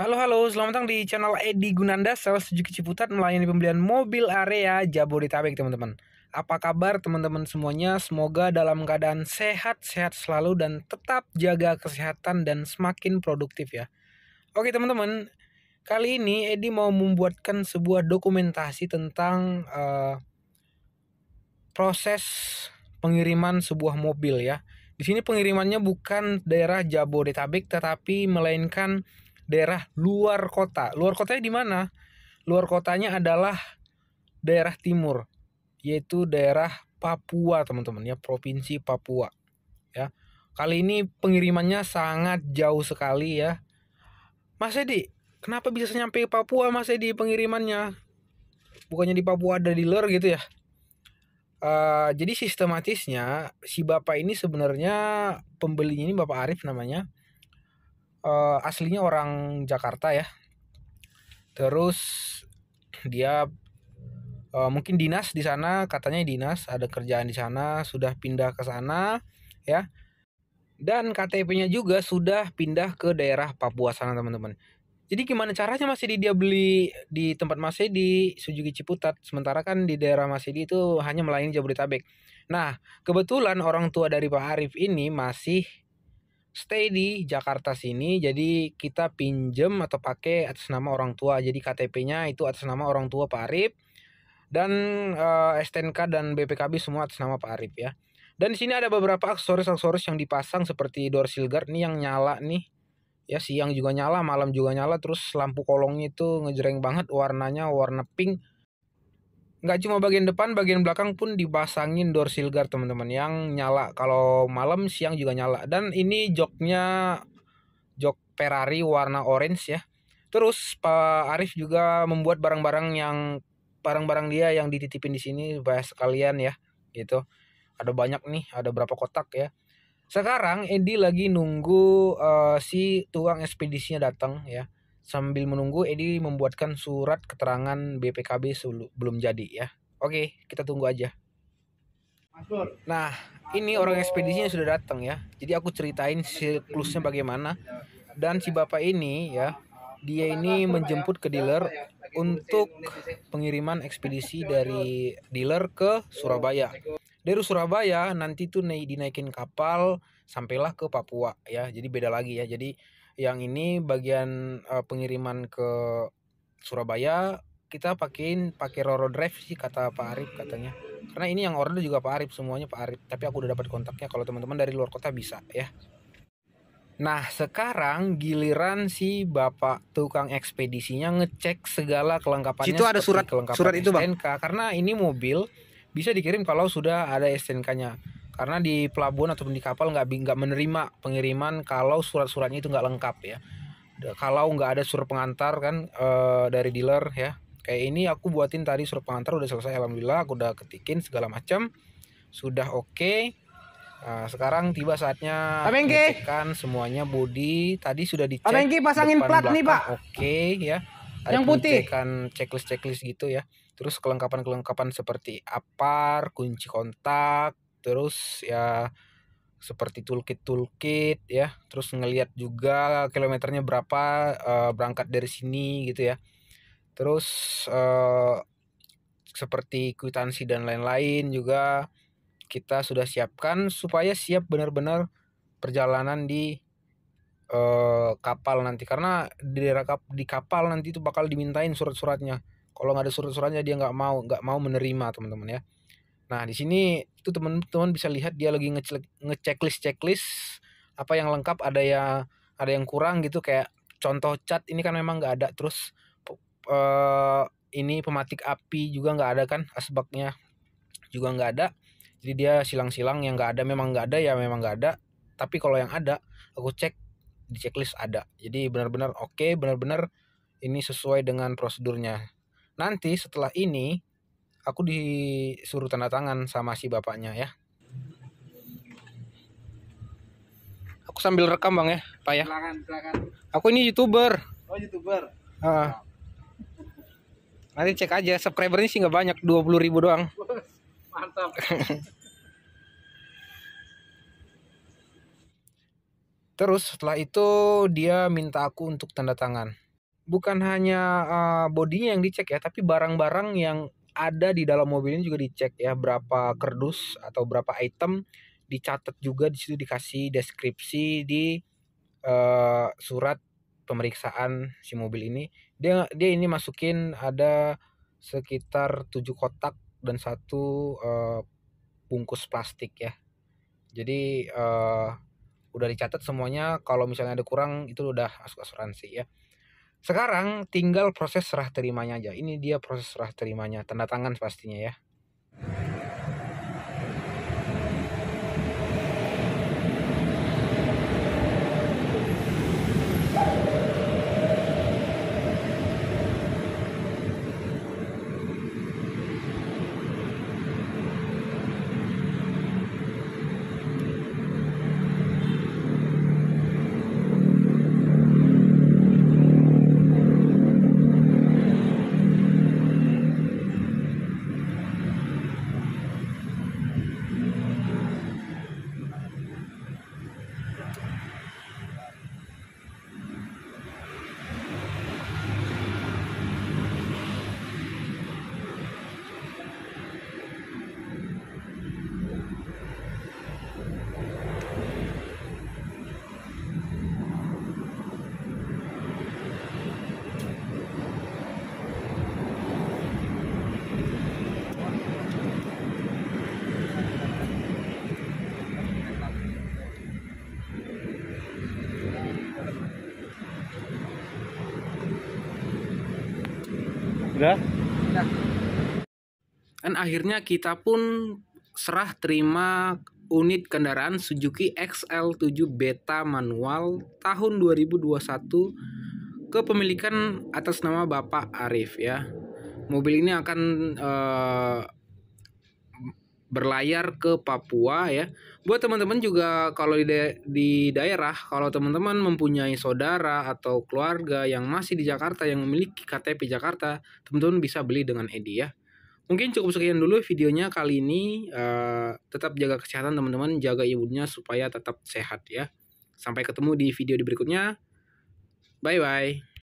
Halo halo, selamat datang di channel Edi Gunanda Sales Suzuki Ciputat melayani pembelian mobil area Jabodetabek teman-teman. Apa kabar teman-teman semuanya? Semoga dalam keadaan sehat-sehat selalu dan tetap jaga kesehatan dan semakin produktif ya. Oke teman-teman, kali ini Edi mau membuatkan sebuah dokumentasi tentang uh, proses pengiriman sebuah mobil ya. Di sini pengirimannya bukan daerah Jabodetabek tetapi melainkan daerah luar kota. Luar kotanya di mana? Luar kotanya adalah daerah timur, yaitu daerah Papua, teman-teman ya, provinsi Papua. Ya. Kali ini pengirimannya sangat jauh sekali ya. Mas Edi, kenapa bisa nyampe Papua Mas Edi pengirimannya? Bukannya di Papua ada dealer gitu ya? Uh, jadi sistematisnya si bapak ini sebenarnya pembelinya ini bapak Arif namanya uh, aslinya orang Jakarta ya terus dia uh, mungkin dinas di sana katanya dinas ada kerjaan di sana sudah pindah ke sana ya dan KTP-nya juga sudah pindah ke daerah Papua sana teman-teman jadi gimana caranya masih di dia beli di tempat masih di Suzuki Ciputat sementara kan di daerah masih itu hanya melayani Jabodetabek. Nah, kebetulan orang tua dari Pak Arif ini masih stay di Jakarta sini jadi kita pinjem atau pakai atas nama orang tua jadi KTP-nya itu atas nama orang tua Pak Arif dan uh, eh, STNK dan BPKB semua atas nama Pak Arif ya dan di sini ada beberapa aksesoris-aksesoris yang dipasang seperti door seal guard nih yang nyala nih ya siang juga nyala malam juga nyala terus lampu kolongnya itu ngejreng banget warnanya warna pink nggak cuma bagian depan, bagian belakang pun dipasangin door seal guard teman-teman yang nyala. Kalau malam siang juga nyala. Dan ini joknya jok Ferrari warna orange ya. Terus Pak Arif juga membuat barang-barang yang barang-barang dia yang dititipin di sini supaya sekalian ya gitu. Ada banyak nih, ada berapa kotak ya. Sekarang Edi lagi nunggu uh, si tuang ekspedisinya datang ya Sambil menunggu, Edi membuatkan surat keterangan BPKB belum jadi ya. Oke, kita tunggu aja. Nah, ini orang ekspedisinya sudah datang ya. Jadi aku ceritain siklusnya bagaimana. Dan si bapak ini ya, dia ini menjemput ke dealer untuk pengiriman ekspedisi dari dealer ke Surabaya. Dari Surabaya nanti tuh naik dinaikin kapal sampailah ke Papua ya. Jadi beda lagi ya. Jadi yang ini bagian uh, pengiriman ke Surabaya kita pakein pakai Roro Drive sih kata Pak Arif katanya. Karena ini yang order juga Pak Arif semuanya Pak Arif. Tapi aku udah dapat kontaknya kalau teman-teman dari luar kota bisa ya. Nah sekarang giliran si bapak tukang ekspedisinya ngecek segala kelengkapannya. Itu ada surat kelengkapan surat itu bang. Karena ini mobil bisa dikirim kalau sudah ada STNK-nya karena di pelabuhan ataupun di kapal nggak nggak menerima pengiriman kalau surat-suratnya itu nggak lengkap ya kalau nggak ada surat pengantar kan e, dari dealer ya kayak ini aku buatin tadi surat pengantar udah selesai alhamdulillah aku udah ketikin segala macam sudah oke okay. nah, eh, sekarang tiba saatnya kan semuanya body tadi sudah dicek Abengki pasangin plat nih pak oke okay, ya ada yang putih kan checklist checklist gitu ya terus kelengkapan kelengkapan seperti apar kunci kontak terus ya seperti toolkit toolkit ya terus ngelihat juga kilometernya berapa uh, berangkat dari sini gitu ya terus uh, seperti kwitansi dan lain-lain juga kita sudah siapkan supaya siap benar-benar perjalanan di uh, kapal nanti karena di rakap di kapal nanti itu bakal dimintain surat-suratnya kalau nggak ada surat-suratnya dia nggak mau nggak mau menerima teman-teman ya Nah, di sini itu teman-teman bisa lihat dia lagi list checklist apa yang lengkap, ada ya ada yang kurang gitu kayak contoh cat ini kan memang nggak ada terus uh, ini pematik api juga nggak ada kan asbaknya juga nggak ada jadi dia silang-silang yang nggak ada memang nggak ada ya memang nggak ada tapi kalau yang ada aku cek di checklist ada jadi benar-benar oke okay, benar-benar ini sesuai dengan prosedurnya nanti setelah ini aku disuruh tanda tangan sama si bapaknya ya aku sambil rekam bang ya pak ya silakan, silakan. aku ini youtuber oh youtuber uh. nanti cek aja subscribernya sih nggak banyak dua puluh ribu doang mantap Terus setelah itu dia minta aku untuk tanda tangan. Bukan hanya uh, bodinya yang dicek ya, tapi barang-barang yang ada di dalam mobil ini juga dicek ya berapa kerdus atau berapa item dicatat juga di situ dikasih deskripsi di uh, surat pemeriksaan si mobil ini dia dia ini masukin ada sekitar tujuh kotak dan satu uh, bungkus plastik ya jadi uh, udah dicatat semuanya kalau misalnya ada kurang itu udah asuransi ya sekarang tinggal proses serah terimanya aja. Ini dia proses serah terimanya, tanda tangan pastinya ya. udah iya. dan akhirnya kita pun serah terima unit kendaraan Suzuki XL7 Beta manual tahun 2021 kepemilikan atas nama Bapak Arif ya. Mobil ini akan uh, berlayar ke Papua ya. Buat teman-teman juga kalau di, da di daerah, kalau teman-teman mempunyai saudara atau keluarga yang masih di Jakarta yang memiliki KTP Jakarta, teman-teman bisa beli dengan Edi ya. Mungkin cukup sekian dulu videonya kali ini. Uh, tetap jaga kesehatan teman-teman, jaga ibunya supaya tetap sehat ya. Sampai ketemu di video di berikutnya. Bye bye.